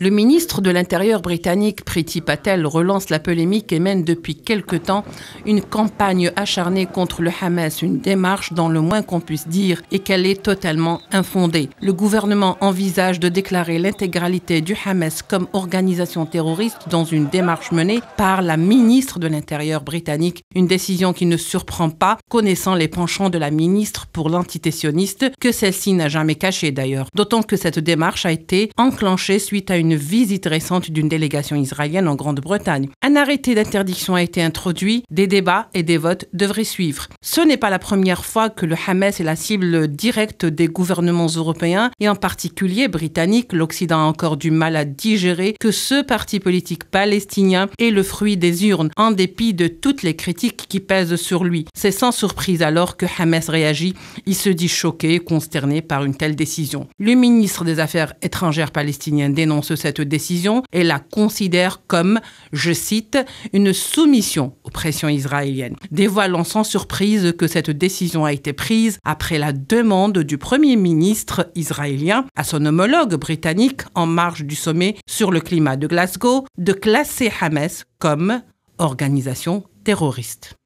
Le ministre de l'Intérieur britannique Priti Patel relance la polémique et mène depuis quelque temps une campagne acharnée contre le Hamas, une démarche dans le moins qu'on puisse dire et qu'elle est totalement infondée. Le gouvernement envisage de déclarer l'intégralité du Hamas comme organisation terroriste dans une démarche menée par la ministre de l'Intérieur britannique, une décision qui ne surprend pas, connaissant les penchants de la ministre pour l'antitessionniste, que celle-ci n'a jamais caché d'ailleurs, d'autant que cette démarche a été en suite à une visite récente d'une délégation israélienne en Grande-Bretagne. Un arrêté d'interdiction a été introduit, des débats et des votes devraient suivre. Ce n'est pas la première fois que le Hamas est la cible directe des gouvernements européens et en particulier britanniques. L'Occident a encore du mal à digérer que ce parti politique palestinien est le fruit des urnes, en dépit de toutes les critiques qui pèsent sur lui. C'est sans surprise alors que Hamas réagit. Il se dit choqué, consterné par une telle décision. Le ministre des Affaires étrangères palestinien dénonce cette décision et la considère comme, je cite, une soumission aux pressions israéliennes, dévoilant sans surprise que cette décision a été prise après la demande du Premier ministre israélien à son homologue britannique en marge du sommet sur le climat de Glasgow de classer Hamas comme organisation terroriste.